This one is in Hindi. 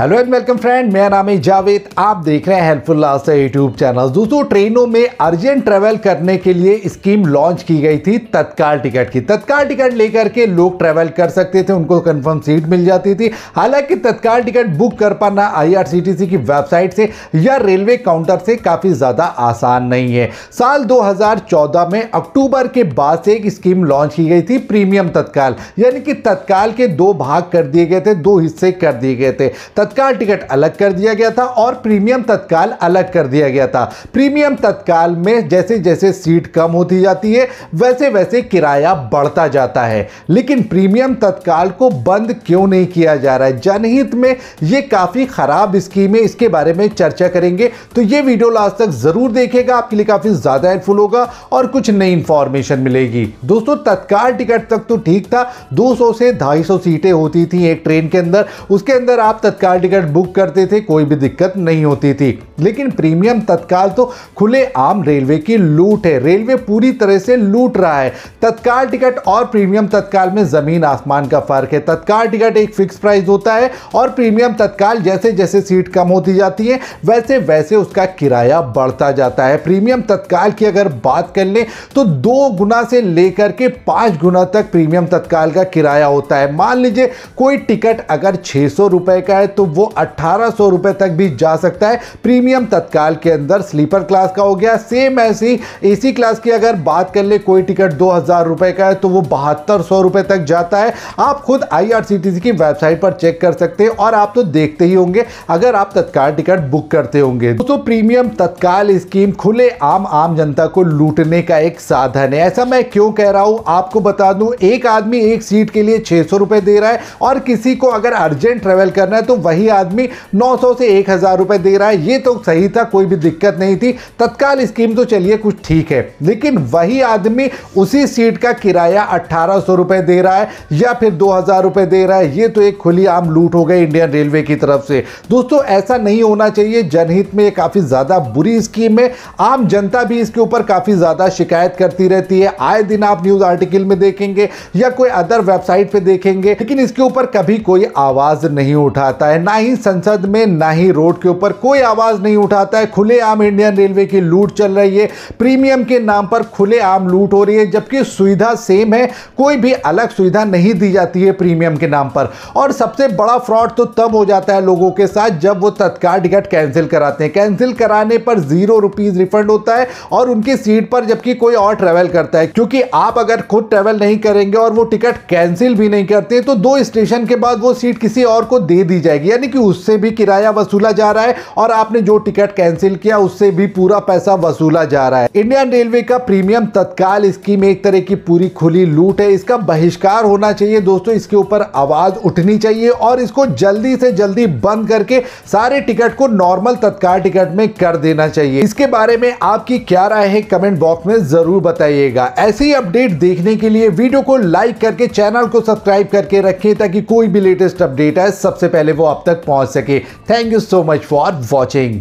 हेलो एंड वेलकम फ्रेंड मेरा नाम है जावेद आप देख रहे हैं हेल्पफुल से यूट्यूब चैनल दोस्तों ट्रेनों में अर्जेंट ट्रैवल करने के लिए स्कीम लॉन्च की गई थी तत्काल टिकट की तत्काल टिकट लेकर के लोग ट्रैवल कर सकते थे उनको कंफर्म सीट मिल जाती थी हालांकि तत्काल टिकट बुक कर पाना आई की वेबसाइट से या रेलवे काउंटर से काफ़ी ज़्यादा आसान नहीं है साल दो में अक्टूबर के बाद से एक स्कीम लॉन्च की गई थी प्रीमियम तत्काल यानी कि तत्काल के दो भाग कर दिए गए थे दो हिस्से कर दिए गए थे तत्काल टिकट अलग कर दिया गया था और प्रीमियम तत्काल अलग कर दिया गया था प्रीमियम तत्काल में जैसे जैसे सीट कम होती जाती है वैसे वैसे किराया बढ़ता जाता है लेकिन प्रीमियम तत्काल को बंद क्यों नहीं किया जा रहा है जनहित में ये काफ़ी ख़राब स्कीम है इसके बारे में चर्चा करेंगे तो ये वीडियो लास्ट तक ज़रूर देखेगा आपके लिए काफ़ी ज़्यादा हेल्पफुल होगा और कुछ नई इन्फॉर्मेशन मिलेगी दोस्तों तत्काल टिकट तक तो ठीक था 200 से 250 सीटें होती थी एक ट्रेन के अंदर उसके अंदर आप तत्काल टिकट बुक करते थे कोई भी दिक्कत नहीं होती थी लेकिन प्रीमियम तत्काल तो खुले आम रेलवे की लूट है रेलवे पूरी तरह से लूट रहा है तत्काल टिकट और प्रीमियम तत्काल में ज़मीन आसमान का फ़र्क है तत्काल टिकट एक फिक्स प्राइस होता है और प्रीमियम तत्काल जैसे जैसे सीट कम होती जाती है वैसे वैसे उसका किराया बढ़ता जाता है प्रीमियम तत्काल की अगर बात कर लें तो दो गुना से लेकर के पांच गुना तक प्रीमियम तत्काल का किराया होता है मान लीजिए कोई टिकट अगर छह सौ रुपए का है तो तो वो अट्ठारह सौ रुपए तक भी जा सकता है प्रीमियम तत्काल के अंदर स्लीपर क्लास का हो गया सेम ऐसी एसी क्लास की अगर बात कर ले कोई टिकट दो हज़ार रुपए का है तो वो बहत्तर सौ रुपए तक जाता है आप खुद आईआरसीटीसी की वेबसाइट पर चेक कर सकते हैं और आप तो देखते ही होंगे अगर आप तत्काल टिकट बुक करते होंगे तो प्रीमियम तत्काल स्कीम खुले आम आम जनता को लूटने का एक साधन है ऐसा मैं क्यों कह रहा हूं आपको बता दूं एक आदमी एक सीट के लिए छह सौ रुपए दे रहा है और किसी को अगर अर्जेंट ट्रेवल करना है तो वही आदमी 900 से एक हज़ार दे रहा है ये तो सही था कोई भी दिक्कत नहीं थी तत्काल स्कीम तो चलिए कुछ ठीक है लेकिन वही आदमी उसी सीट का किराया अट्ठारह सौ दे रहा है या फिर दो हज़ार रुपए दे रहा है ये तो एक खुली आम लूट हो गई इंडियन रेलवे की तरफ से दोस्तों ऐसा नहीं होना चाहिए जनहित में ये काफ़ी ज़्यादा बुरी स्कीम है आम जनता भी इसके ऊपर काफ़ी ज़्यादा शिकायत करती रहती है आए दिन आप न्यूज़ आर्टिकल में देखेंगे या कोई अदर वेबसाइट पर देखेंगे लेकिन इसके ऊपर कभी कोई आवाज़ नहीं उठाता है ना ही संसद में ना ही रोड के ऊपर कोई आवाज़ नहीं उठाता है खुले आम इंडियन रेलवे की लूट चल रही है प्रीमियम के नाम पर खुले आम लूट हो रही है जबकि सुविधा सेम है कोई भी अलग सुविधा नहीं दी जाती है प्रीमियम के नाम पर और सबसे बड़ा फ्रॉड तो तब हो जाता है लोगों के साथ जब वो तत्काल टिकट कैंसिल कराते हैं कैंसिल कराने पर जीरो रुपीज़ रिफंड होता है और उनकी सीट पर जबकि कोई और ट्रेवल करता है क्योंकि आप अगर खुद ट्रेवल नहीं करेंगे और वो टिकट कैंसिल भी नहीं करते तो दो स्टेशन के बाद वो सीट किसी और को दे दी जाएगी यानी कि उससे भी किराया वसूला जा रहा है और आपने जो टिकट कैंसिल किया उससे भी पूरा पैसा वसूला जा रहा है इंडियन रेलवे का प्रीमियम तत्काल स्कीम एक तरह की पूरी खुली लूट है इसका बहिष्कार होना चाहिए दोस्तों इसके ऊपर आवाज उठनी चाहिए और इसको जल्दी से जल्दी बंद करके सारे टिकट को नॉर्मल तत्काल टिकट में कर देना चाहिए इसके बारे में आपकी क्या राय है कमेंट बॉक्स में जरूर बताइएगा ऐसे ही अपडेट देखने के लिए वीडियो को लाइक करके चैनल को सब्सक्राइब करके रखें ताकि कोई भी लेटेस्ट अपडेट है सबसे पहले वो आप तक पहुंच सके thank you so much for watching